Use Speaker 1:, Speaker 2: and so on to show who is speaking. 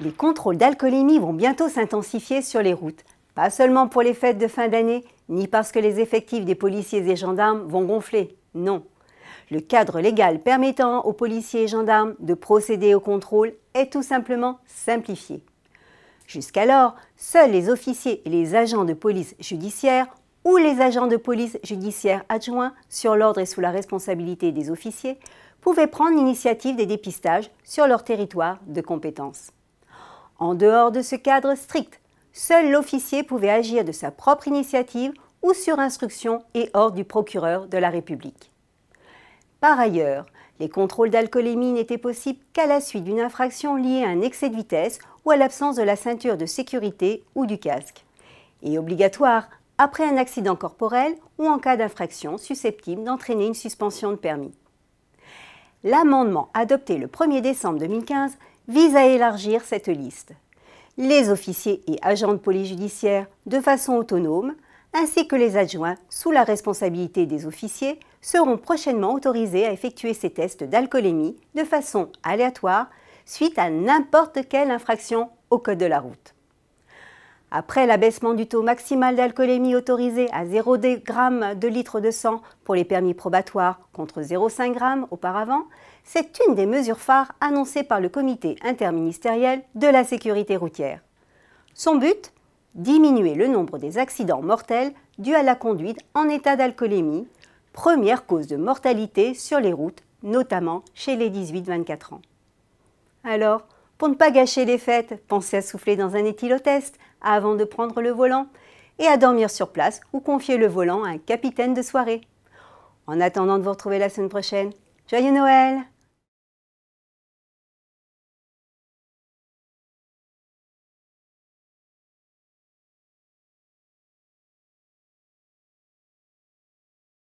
Speaker 1: les contrôles d'alcoolémie vont bientôt s'intensifier sur les routes. Pas seulement pour les fêtes de fin d'année, ni parce que les effectifs des policiers et gendarmes vont gonfler, non. Le cadre légal permettant aux policiers et gendarmes de procéder au contrôle est tout simplement simplifié. Jusqu'alors, seuls les officiers et les agents de police judiciaire ou les agents de police judiciaire adjoints sur l'ordre et sous la responsabilité des officiers pouvaient prendre l'initiative des dépistages sur leur territoire de compétence. En dehors de ce cadre strict, seul l'officier pouvait agir de sa propre initiative ou sur instruction et hors du procureur de la République. Par ailleurs, les contrôles d'alcoolémie n'étaient possibles qu'à la suite d'une infraction liée à un excès de vitesse ou à l'absence de la ceinture de sécurité ou du casque, et obligatoire après un accident corporel ou en cas d'infraction susceptible d'entraîner une suspension de permis. L'amendement adopté le 1er décembre 2015 vise à élargir cette liste. Les officiers et agents de police judiciaire de façon autonome, ainsi que les adjoints sous la responsabilité des officiers, seront prochainement autorisés à effectuer ces tests d'alcoolémie de façon aléatoire suite à n'importe quelle infraction au code de la route. Après l'abaissement du taux maximal d'alcoolémie autorisé à 0 g de litre de sang pour les permis probatoires contre 0,5 g auparavant, c'est une des mesures phares annoncées par le comité interministériel de la sécurité routière. Son but Diminuer le nombre des accidents mortels dus à la conduite en état d'alcoolémie, première cause de mortalité sur les routes, notamment chez les 18-24 ans. Alors, pour ne pas gâcher les fêtes, pensez à souffler dans un éthylotest avant de prendre le volant et à dormir sur place ou confier le volant à un capitaine de soirée. En attendant de vous retrouver la semaine prochaine, joyeux Noël